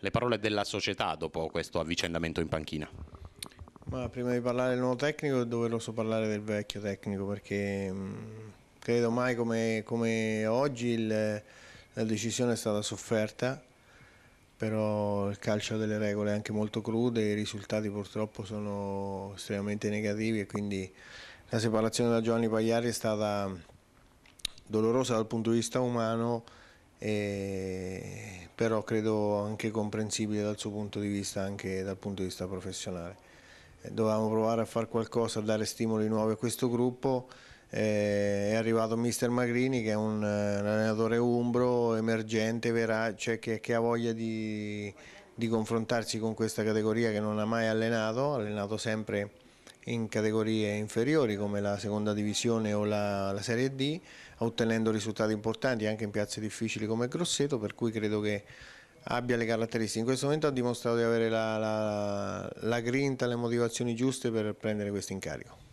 le parole della società dopo questo avvicendamento in panchina? Ma prima di parlare del nuovo tecnico è doveroso parlare del vecchio tecnico perché mh, mm, credo mai come, come oggi il, la decisione è stata sofferta però il calcio ha delle regole anche molto crude, i risultati purtroppo sono estremamente negativi e quindi la separazione da Giovanni Pagliari è stata dolorosa dal punto di vista umano e però credo anche comprensibile dal suo punto di vista, anche dal punto di vista professionale. Eh, dovevamo provare a fare qualcosa, a dare stimoli nuovi a questo gruppo, eh, è arrivato Mr. Magrini che è un, eh, allenatore umbro, emergente, verace, cioè che, che ha voglia di, di confrontarsi con questa categoria che non ha mai allenato, ha allenato sempre in categorie inferiori come la seconda divisione o la, la Serie D, ottenendo risultati importanti anche in piazze difficili come Grosseto, per cui credo che abbia le caratteristiche. In questo momento ha dimostrato di avere la, la, la grinta, le motivazioni giuste per prendere questo incarico.